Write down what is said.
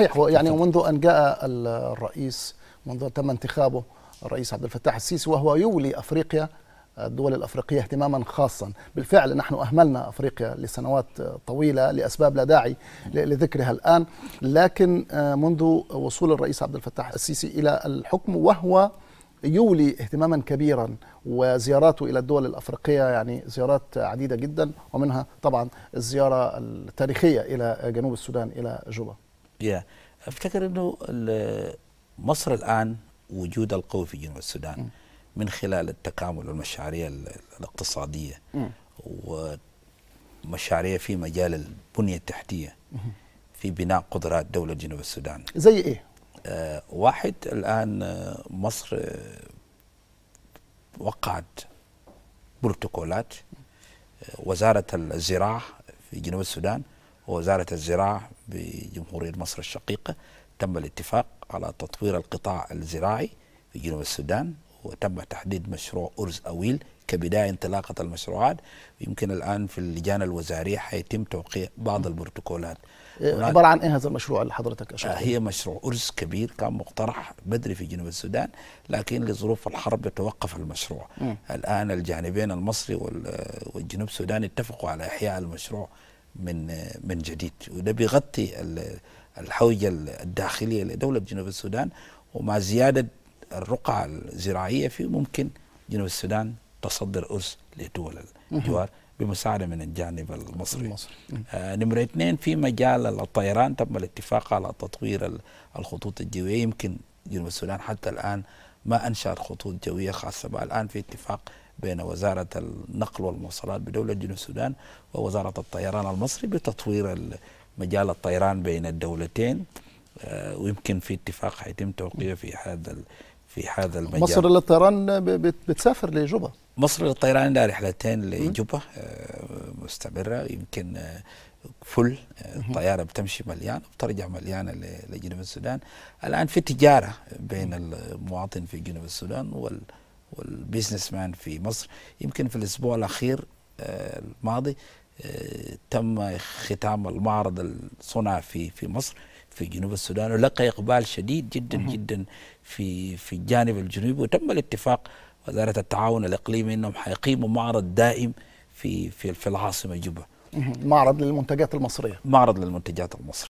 صحيح يعني منذ ان جاء الرئيس منذ تم انتخابه الرئيس عبد الفتاح السيسي وهو يولي افريقيا الدول الافريقيه اهتماما خاصا، بالفعل نحن اهملنا افريقيا لسنوات طويله لاسباب لا داعي لذكرها الان، لكن آه، منذ وصول الرئيس عبد الفتاح السيسي الى الحكم وهو يولي اهتماما كبيرا وزياراته الى الدول الافريقيه يعني زيارات عديده جدا ومنها طبعا الزياره التاريخيه الى جنوب السودان الى جوبا. يا افتكر انه مصر الان وجود القوي في جنوب السودان م. من خلال التكامل والمشاريع الاقتصاديه ومشاريع في مجال البنيه التحتيه في بناء قدرات دوله جنوب السودان زي ايه؟ آه واحد الان آه، مصر آه، وقعت بروتوكولات آه، وزاره الزراعه في جنوب السودان ووزارة الزراعة بجمهورية مصر الشقيقة تم الاتفاق على تطوير القطاع الزراعي في جنوب السودان وتم تحديد مشروع أرز أويل كبداية انطلاقة المشروعات يمكن الآن في اللجان الوزارية حيتم توقيع بعض البروتوكولات إيه، عبارة عن إيه هذا المشروع اللي حضرتك أشرت آه، هي مشروع أرز كبير كان مقترح بدري في جنوب السودان لكن لظروف الحرب توقف المشروع م. الآن الجانبين المصري والجنوب السوداني اتفقوا على إحياء المشروع من من جديد وده بيغطي الحوجة الداخلية لدولة جنوب السودان ومع زيادة الرقعة الزراعية فيه ممكن جنوب السودان تصدر أرز لدول الجوار بمساعدة من الجانب المصري المصري آه نمرة اثنين في مجال الطيران تم الاتفاق على تطوير الخطوط الجوية يمكن جنوب السودان حتى الآن ما أنشأت خطوط جوية خاصة الآن في اتفاق بين وزارة النقل والمواصلات بدولة جنوب السودان ووزارة الطيران المصري بتطوير مجال الطيران بين الدولتين آه، ويمكن في اتفاق حيتم توقيعه في هذا في هذا المجال مصر للطيران بتسافر لجوبا مصر للطيران لها رحلتين لجوبا آه، مستمرة يمكن آه، فل الطيارة بتمشي مليان وبترجع مليانة لجنوب السودان الآن في تجارة بين المواطن في جنوب السودان وال والبيزنس مان في مصر يمكن في الأسبوع الأخير آه، الماضي آه، تم ختام المعرض الصنع في في مصر في جنوب السودان ولقى اقبال شديد جدا جدا في في الجانب الجنوبي وتم الاتفاق وزاره التعاون الاقليمي انهم حيقيموا معرض دائم في في في العاصمه جوبا معرض للمنتجات المصريه معرض للمنتجات المصريه